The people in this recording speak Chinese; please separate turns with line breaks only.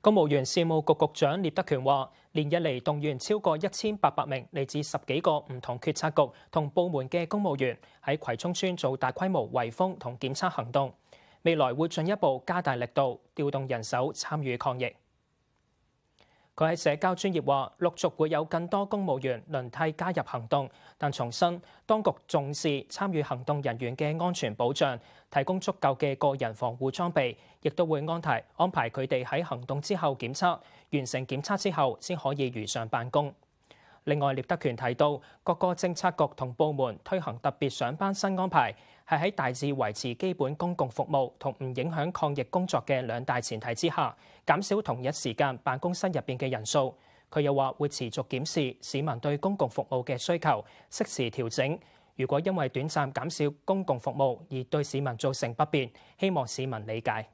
公务员事务局局长聂德权话：，连日嚟动员超过一千八百名嚟自十几个唔同决策局同部门嘅公务员喺葵涌村做大规模围封同检测行动，未来会进一步加大力度，调动人手参与抗疫。佢喺社交專業話，陸續會有更多公務員輪替加入行動，但重申當局重視參與行動人員嘅安全保障，提供足夠嘅個人防護裝備，亦都會安排安排佢哋喺行動之後檢測，完成檢測之後先可以如常辦公。另外，聂德权提到，各个政策局同部门推行特别上班新安排，系喺大致维持基本公共服务同唔影响抗疫工作嘅两大前提之下，减少同一时间办公室入边嘅人数。佢又话会持续检视市民对公共服务嘅需求，适时调整。如果因为短暂减少公共服务而对市民造成不便，希望市民理解。